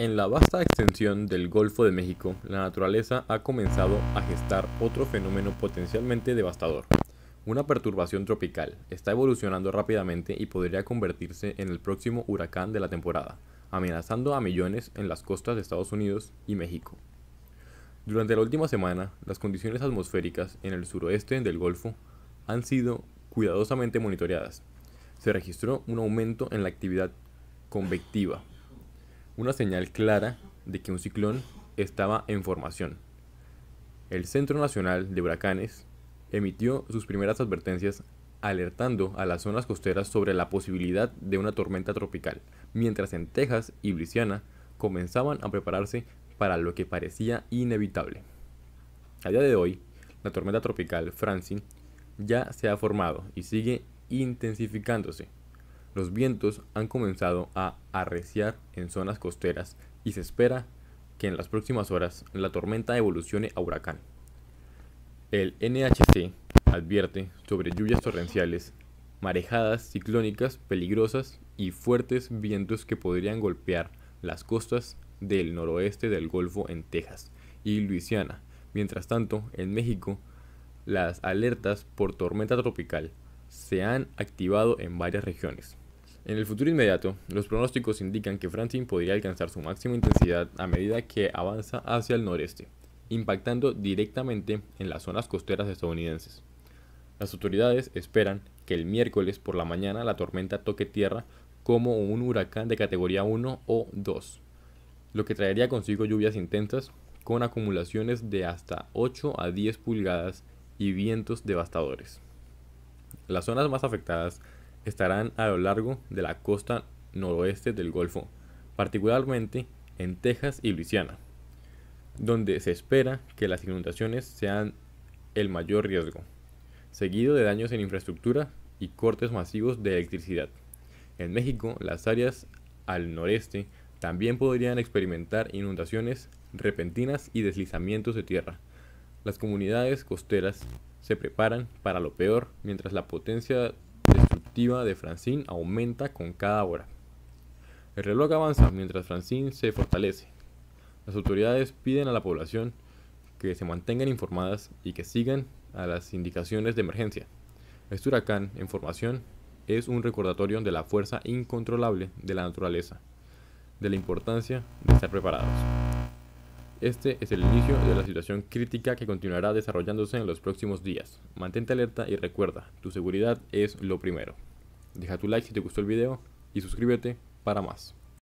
En la vasta extensión del Golfo de México, la naturaleza ha comenzado a gestar otro fenómeno potencialmente devastador. Una perturbación tropical está evolucionando rápidamente y podría convertirse en el próximo huracán de la temporada, amenazando a millones en las costas de Estados Unidos y México. Durante la última semana, las condiciones atmosféricas en el suroeste del Golfo han sido cuidadosamente monitoreadas. Se registró un aumento en la actividad convectiva, una señal clara de que un ciclón estaba en formación. El Centro Nacional de Huracanes emitió sus primeras advertencias alertando a las zonas costeras sobre la posibilidad de una tormenta tropical, mientras en Texas y Luisiana comenzaban a prepararse para lo que parecía inevitable. A día de hoy, la tormenta tropical Francine ya se ha formado y sigue intensificándose, los vientos han comenzado a arreciar en zonas costeras y se espera que en las próximas horas la tormenta evolucione a huracán. El NHC advierte sobre lluvias torrenciales, marejadas ciclónicas peligrosas y fuertes vientos que podrían golpear las costas del noroeste del Golfo en Texas y Luisiana. Mientras tanto, en México, las alertas por tormenta tropical se han activado en varias regiones. En el futuro inmediato, los pronósticos indican que Francine podría alcanzar su máxima intensidad a medida que avanza hacia el noreste, impactando directamente en las zonas costeras estadounidenses. Las autoridades esperan que el miércoles por la mañana la tormenta toque tierra como un huracán de categoría 1 o 2, lo que traería consigo lluvias intensas con acumulaciones de hasta 8 a 10 pulgadas y vientos devastadores. Las zonas más afectadas estarán a lo largo de la costa noroeste del Golfo, particularmente en Texas y Luisiana, donde se espera que las inundaciones sean el mayor riesgo, seguido de daños en infraestructura y cortes masivos de electricidad. En México, las áreas al noreste también podrían experimentar inundaciones repentinas y deslizamientos de tierra. Las comunidades costeras se preparan para lo peor mientras la potencia de Francine aumenta con cada hora. El reloj avanza mientras Francine se fortalece. Las autoridades piden a la población que se mantengan informadas y que sigan a las indicaciones de emergencia. Este huracán en formación es un recordatorio de la fuerza incontrolable de la naturaleza, de la importancia de estar preparados. Este es el inicio de la situación crítica que continuará desarrollándose en los próximos días. Mantente alerta y recuerda, tu seguridad es lo primero. Deja tu like si te gustó el video y suscríbete para más.